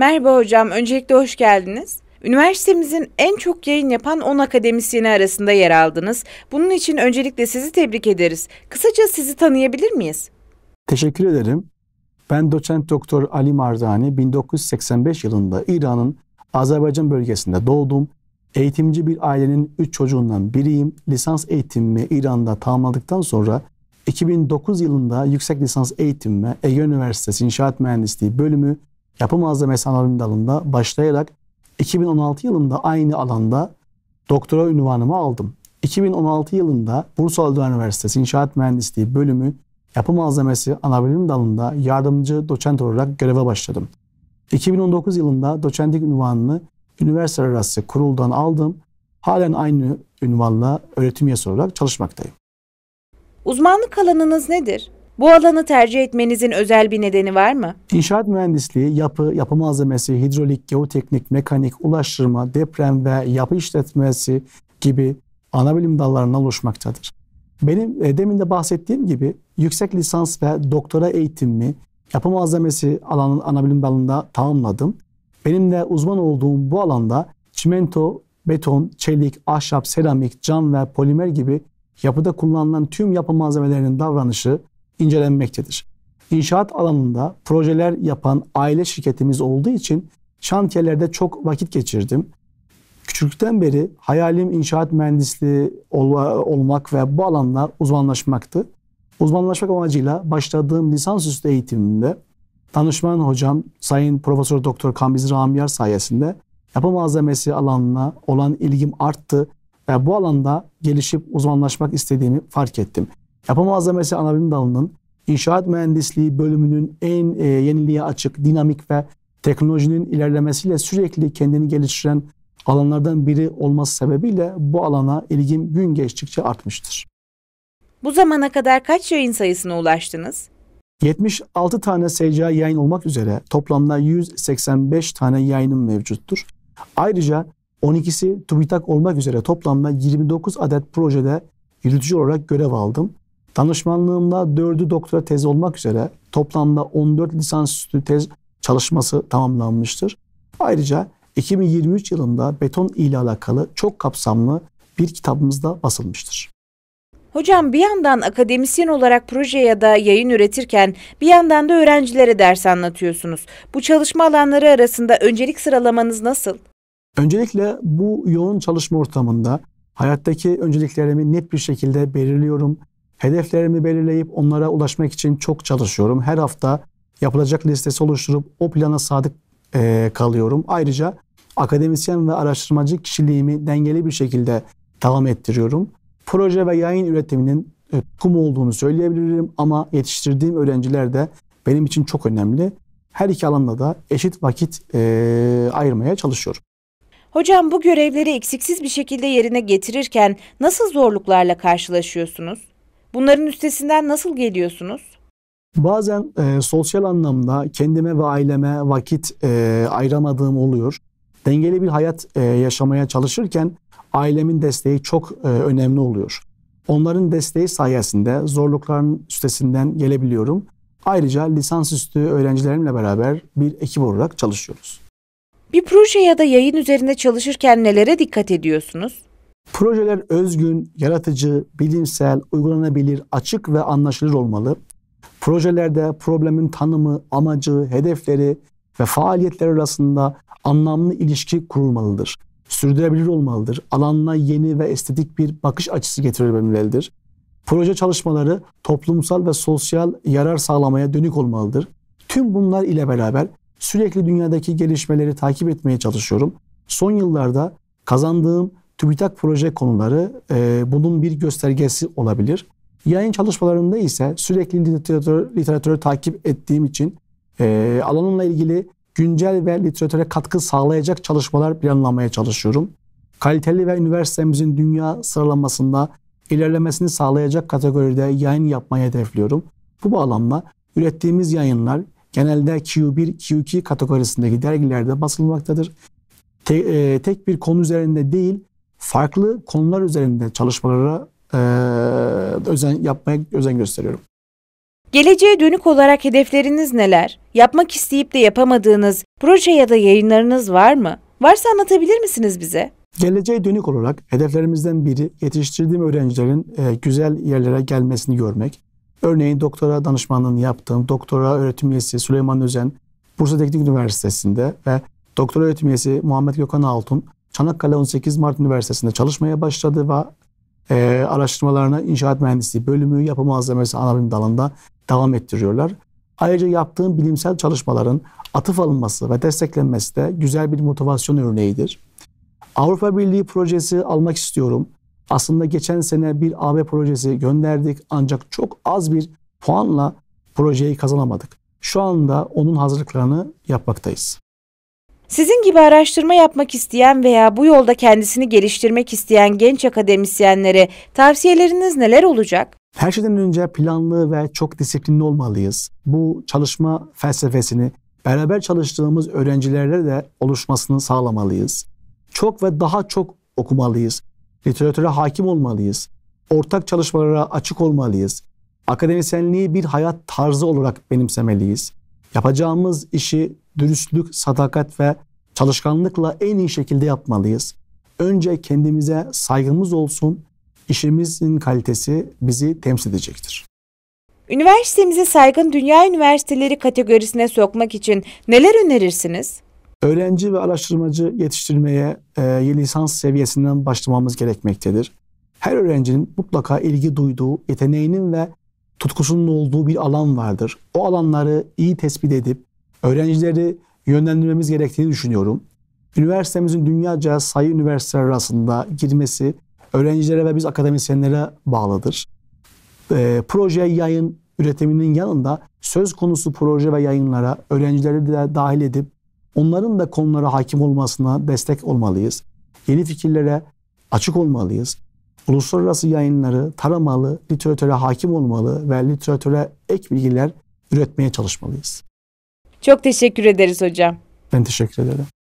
Merhaba hocam, öncelikle hoş geldiniz. Üniversitemizin en çok yayın yapan 10 akademisyeni arasında yer aldınız. Bunun için öncelikle sizi tebrik ederiz. Kısaca sizi tanıyabilir miyiz? Teşekkür ederim. Ben doçent doktor Ali Mardani 1985 yılında İran'ın Azerbaycan bölgesinde doğdum. Eğitimci bir ailenin 3 çocuğundan biriyim. Lisans eğitimimi İran'da tamamladıktan sonra 2009 yılında yüksek lisans eğitimime Ege Üniversitesi İnşaat Mühendisliği bölümü yapı malzemesi anonim dalında başlayarak 2016 yılında aynı alanda doktora ünvanımı aldım. 2016 yılında Bursa Öldüren Üniversitesi İnşaat Mühendisliği bölümü yapı malzemesi anabilim dalında yardımcı doçent olarak göreve başladım. 2019 yılında doçentlik ünvanını üniversite arası kuruldan aldım. Halen aynı ünvanla öğretim üyesi olarak çalışmaktayım. Uzmanlık alanınız nedir? Bu alanı tercih etmenizin özel bir nedeni var mı? İnşaat mühendisliği, yapı, yapı malzemesi, hidrolik, geoteknik, mekanik, ulaştırma, deprem ve yapı işletmesi gibi ana bilim dallarından oluşmaktadır. Benim e, demin de bahsettiğim gibi yüksek lisans ve doktora eğitimimi yapı malzemesi alanının ana bilim dalında tamamladım. Benim de uzman olduğum bu alanda çimento, beton, çelik, ahşap, seramik, cam ve polimer gibi yapıda kullanılan tüm yapı malzemelerinin davranışı, incelenmektedir. İnşaat alanında projeler yapan aile şirketimiz olduğu için şantiyelerde çok vakit geçirdim. Küçüklükten beri hayalim inşaat mühendisliği olmak ve bu alanda uzmanlaşmaktı. Uzmanlaşmak amacıyla başladığım lisansüstü eğitimimde danışman hocam Sayın Profesör Doktor Kamiz Ramiyar sayesinde yapı malzemesi alanına olan ilgim arttı ve bu alanda gelişip uzmanlaşmak istediğimi fark ettim. Yapı Malzemesi Anabilim Dalı'nın inşaat Mühendisliği bölümünün en e, yeniliğe açık, dinamik ve teknolojinin ilerlemesiyle sürekli kendini geliştiren alanlardan biri olması sebebiyle bu alana ilgim gün geçtikçe artmıştır. Bu zamana kadar kaç yayın sayısına ulaştınız? 76 tane SCA yayın olmak üzere toplamda 185 tane yayınım mevcuttur. Ayrıca 12'si TÜBİTAK olmak üzere toplamda 29 adet projede yürütücü olarak görev aldım. Danışmanlığımda 4'ü doktora tezi olmak üzere toplamda 14 lisansüstü tez çalışması tamamlanmıştır. Ayrıca 2023 yılında beton ile alakalı çok kapsamlı bir kitabımızda basılmıştır. Hocam bir yandan akademisyen olarak proje ya da yayın üretirken bir yandan da öğrencilere ders anlatıyorsunuz. Bu çalışma alanları arasında öncelik sıralamanız nasıl? Öncelikle bu yoğun çalışma ortamında hayattaki önceliklerimi net bir şekilde belirliyorum. Hedeflerimi belirleyip onlara ulaşmak için çok çalışıyorum. Her hafta yapılacak listesi oluşturup o plana sadık e, kalıyorum. Ayrıca akademisyen ve araştırmacı kişiliğimi dengeli bir şekilde devam ettiriyorum. Proje ve yayın üretiminin e, kum olduğunu söyleyebilirim ama yetiştirdiğim öğrenciler de benim için çok önemli. Her iki alanda da eşit vakit e, ayırmaya çalışıyorum. Hocam bu görevleri eksiksiz bir şekilde yerine getirirken nasıl zorluklarla karşılaşıyorsunuz? Bunların üstesinden nasıl geliyorsunuz? Bazen e, sosyal anlamda kendime ve aileme vakit e, ayıramadığım oluyor. Dengeli bir hayat e, yaşamaya çalışırken ailemin desteği çok e, önemli oluyor. Onların desteği sayesinde zorlukların üstesinden gelebiliyorum. Ayrıca lisansüstü öğrencilerimle beraber bir ekip olarak çalışıyoruz. Bir proje ya da yayın üzerinde çalışırken nelere dikkat ediyorsunuz? Projeler özgün, yaratıcı, bilimsel, uygulanabilir, açık ve anlaşılır olmalı. Projelerde problemin tanımı, amacı, hedefleri ve faaliyetler arasında anlamlı ilişki kurulmalıdır. Sürdürülebilir olmalıdır. Alanına yeni ve estetik bir bakış açısı getirilmelidir. Proje çalışmaları toplumsal ve sosyal yarar sağlamaya dönük olmalıdır. Tüm bunlar ile beraber sürekli dünyadaki gelişmeleri takip etmeye çalışıyorum. Son yıllarda kazandığım TÜBİTAK proje konuları e, bunun bir göstergesi olabilir. Yayın çalışmalarımda ise sürekli literatür, literatürü takip ettiğim için e, alanımla ilgili güncel ve literatüre katkı sağlayacak çalışmalar planlamaya çalışıyorum. Kaliteli ve üniversitemizin dünya sıralamasında ilerlemesini sağlayacak kategoride yayın yapmayı hedefliyorum. Bu bağlamda ürettiğimiz yayınlar genelde Q1, Q2 kategorisindeki dergilerde basılmaktadır. Te, e, tek bir konu üzerinde değil, farklı konular üzerinde çalışmalara e, özen yapmaya özen gösteriyorum. Geleceğe dönük olarak hedefleriniz neler? Yapmak isteyip de yapamadığınız proje ya da yayınlarınız var mı? Varsa anlatabilir misiniz bize? Geleceğe dönük olarak hedeflerimizden biri yetiştirdiğim öğrencilerin e, güzel yerlere gelmesini görmek. Örneğin doktora danışmanlığını yaptığım doktora öğretim üyesi Süleyman Özen, Bursa Teknik Üniversitesi'nde ve doktora öğretim üyesi Muhammed Gökhan Altun, Çanakkale 18 Mart Üniversitesi'nde çalışmaya başladı ve e, araştırmalarına inşaat mühendisliği bölümü, yapı malzemesi ana dalında devam ettiriyorlar. Ayrıca yaptığım bilimsel çalışmaların atıf alınması ve desteklenmesi de güzel bir motivasyon örneğidir. Avrupa Birliği projesi almak istiyorum. Aslında geçen sene bir AB projesi gönderdik ancak çok az bir puanla projeyi kazanamadık. Şu anda onun hazırlıklarını yapmaktayız. Sizin gibi araştırma yapmak isteyen veya bu yolda kendisini geliştirmek isteyen genç akademisyenlere tavsiyeleriniz neler olacak? Her şeyden önce planlı ve çok disiplinli olmalıyız. Bu çalışma felsefesini beraber çalıştığımız öğrencilerle de oluşmasını sağlamalıyız. Çok ve daha çok okumalıyız. Literatüre hakim olmalıyız. Ortak çalışmalara açık olmalıyız. Akademisyenliği bir hayat tarzı olarak benimsemeliyiz. Yapacağımız işi dürüstlük, sadakat ve çalışkanlıkla en iyi şekilde yapmalıyız. Önce kendimize saygımız olsun, işimizin kalitesi bizi temsil edecektir. Üniversitemizi saygın dünya üniversiteleri kategorisine sokmak için neler önerirsiniz? Öğrenci ve araştırmacı yetiştirmeye e, lisans seviyesinden başlamamız gerekmektedir. Her öğrencinin mutlaka ilgi duyduğu, yeteneğinin ve tutkusunun olduğu bir alan vardır. O alanları iyi tespit edip öğrencileri yönlendirmemiz gerektiğini düşünüyorum. Üniversitemizin dünyaca sayı üniversiteler arasında girmesi öğrencilere ve biz akademisyenlere bağlıdır. E, proje yayın üretiminin yanında söz konusu proje ve yayınlara öğrencileri de dahil edip onların da konulara hakim olmasına destek olmalıyız. Yeni fikirlere açık olmalıyız. Uluslararası yayınları taramalı, literatüre hakim olmalı ve literatüre ek bilgiler üretmeye çalışmalıyız. Çok teşekkür ederiz hocam. Ben teşekkür ederim.